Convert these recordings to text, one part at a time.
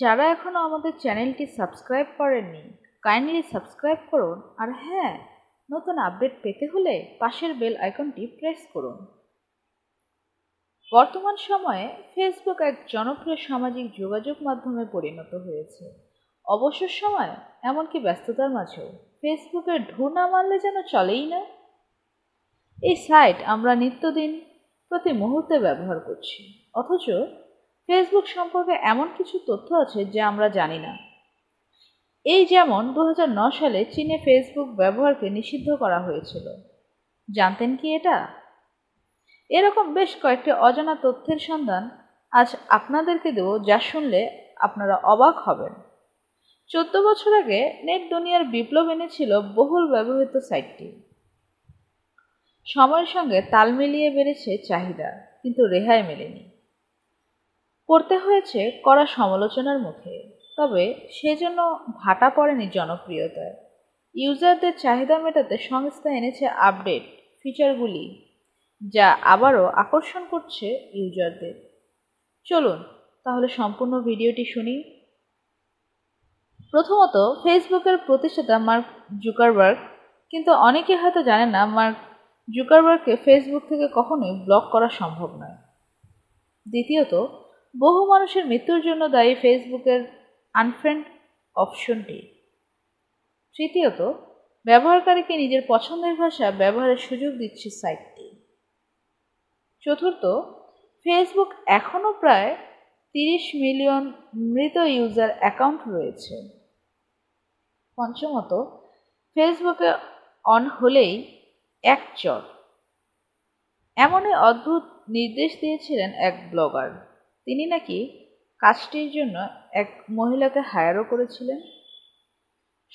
যারা এখনও আমাদের চ্যানেলটি সাবস্ক্রাইব করেননি কাইন্ডলি সাবস্ক্রাইব করুন আর হ্যাঁ নতুন আপডেট পেতে হলে পাশের বেল আইকনটি প্রেস করুন বর্তমান সময়ে ফেসবুক এক জনপ্রিয় সামাজিক যোগাযোগ মাধ্যমে পরিণত হয়েছে অবসর সময় এমনকি ব্যস্ততার মাঝেও ফেসবুকে ঢু না মারলে যেন চলেই না এই সাইট আমরা নিত্যদিন প্রতি মুহূর্তে ব্যবহার করছি অথচ ফেসবুক সম্পর্কে এমন কিছু তথ্য আছে যা আমরা জানি না এই যেমন দু সালে চীনে ফেসবুক ব্যবহারকে নিষিদ্ধ করা হয়েছিল জানতেন কি এটা এরকম বেশ কয়েকটি অজানা তথ্যের সন্ধান আজ আপনাদেরকে দেব যা শুনলে আপনারা অবাক হবেন চোদ্দ বছর আগে নেট দুনিয়ার বিপ্লব এনেছিল বহুল ব্যবহৃত সাইটটি সময়ের সঙ্গে তাল মিলিয়ে বেড়েছে চাহিদা কিন্তু রেহাই মেলেনি পড়তে হয়েছে কড়া সমালোচনার মুখে তবে সেজন্য ভাটা পড়েনি জনপ্রিয়তায় ইউজারদের চাহিদা মেটাতে সংস্থা এনেছে আপডেট ফিচারগুলি যা আবারও আকর্ষণ করছে ইউজারদের চলুন তাহলে সম্পূর্ণ ভিডিওটি শুনি প্রথমত ফেসবুকের প্রতিষ্ঠাতা মার্ক জুকারবার্গ কিন্তু অনেকে হয়তো জানে না মার্ক জুকারবার্গকে ফেসবুক থেকে কখনোই ব্লক করা সম্ভব নয় দ্বিতীয়ত বহু মানুষের মৃত্যুর জন্য দায়ী ফেসবুকের আনফ্রেন্ড অপশনটি তৃতীয়ত ব্যবহারকারীকে নিজের পছন্দের ভাষা ব্যবহারের সুযোগ দিচ্ছে সাইটটি চতুর্থ ফেসবুক এখনও প্রায় তিরিশ মিলিয়ন মৃত ইউজার অ্যাকাউন্ট রয়েছে পঞ্চমত ফেসবুকে অন হলেই এক চর এমনই অদ্ভুত নির্দেশ দিয়েছিলেন এক ব্লগার তিনি নাকি কাজটির জন্য এক মহিলাকে হায়ারও করেছিলেন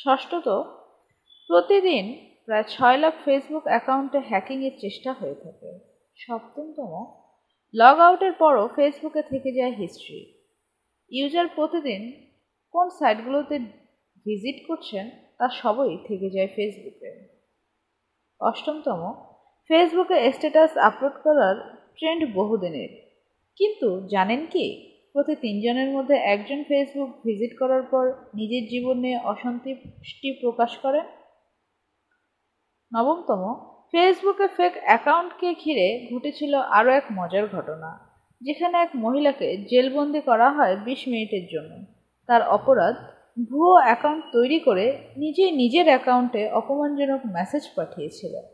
ষষ্ঠত প্রতিদিন প্রায় ছয় লাখ ফেসবুক অ্যাকাউন্টে হ্যাকিংয়ের চেষ্টা হয়ে থাকে সপ্তমতম লগ আউটের পরও ফেসবুকে থেকে যায় হিস্ট্রি ইউজার প্রতিদিন কোন সাইটগুলোতে ভিজিট করছেন তা সবই থেকে যায় ফেসবুকে অষ্টমতম ফেসবুকে স্ট্যাটাস আপলোড করার ট্রেন্ড বহুদিনের কিন্তু জানেন কি প্রতি তিনজনের মধ্যে একজন ফেসবুক ভিজিট করার পর নিজের জীবনে অসন্তুষ্টি প্রকাশ করেন নবমতম ফেসবুকে ফেক অ্যাকাউন্টকে ঘিরে ঘটেছিল আরও এক মজার ঘটনা যেখানে এক মহিলাকে জেলবন্দি করা হয় বিশ মিনিটের জন্য তার অপরাধ ভুয়ো অ্যাকাউন্ট তৈরি করে নিজে নিজের অ্যাকাউন্টে অপমানজনক মেসেজ পাঠিয়েছিলেন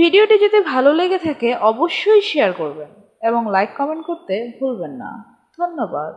ভিডিওটি যদি ভালো লেগে থাকে অবশ্যই শেয়ার করবেন এবং লাইক কমেন্ট করতে ভুলবেন না ধন্যবাদ